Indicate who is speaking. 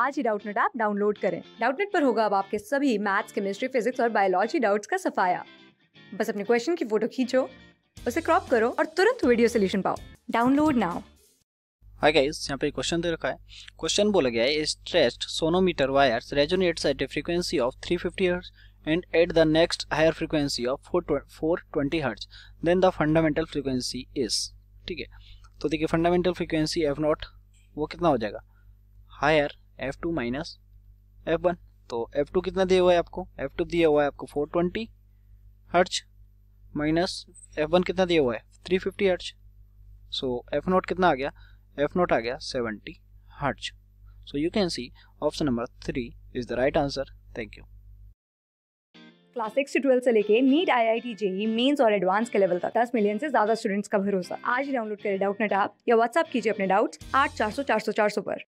Speaker 1: आज ही Doubtnut app download करें डाउटनेट पर होगा अब आपके सभी मैथ्स केमिस्ट्री फिजिक्स और बायोलॉजी डाउट्स का सफाया बस अपने क्वेश्चन की फोटो खींचो उसे क्रॉप करो और तुरंत वीडियो सोल्यूशन पाओ डाउनलोड नाउ
Speaker 2: हाय गाइस यहाँ पे क्वेश्चन दे रखा है क्वेश्चन बोला गया है stressed sonometer wires resonates at a frequency of 350 hertz and at the next higher frequency of 420 hertz then the fundamental frequency is ठीक है तो देखिए फंडामेंटल फ्रीक्वेंसी एफ नॉट वो कितना हो जाएगा higher F two minus F one तो F two कितना दिया हुआ है आपको एफ टू दिया हुआ है आपको four twenty hertz minus F one कितना दिया हुआ है three fifty hertz so F nought कितना आ गया एफ नोट आ गया seventy hertz so you can see option number three is the right answer thank you
Speaker 1: class six से ट्वेल्थ से लेके NEET I I T JEE mains और advance के लेवल तक दस मिलियन से ज्यादा स्टूडेंट्स का भरोसा आज डाउनलोड करें डाउट नेट आप या व्हाट्सअप कीजिए अपने डाउट्स आठ चार सौ चार सौ चार सौ पर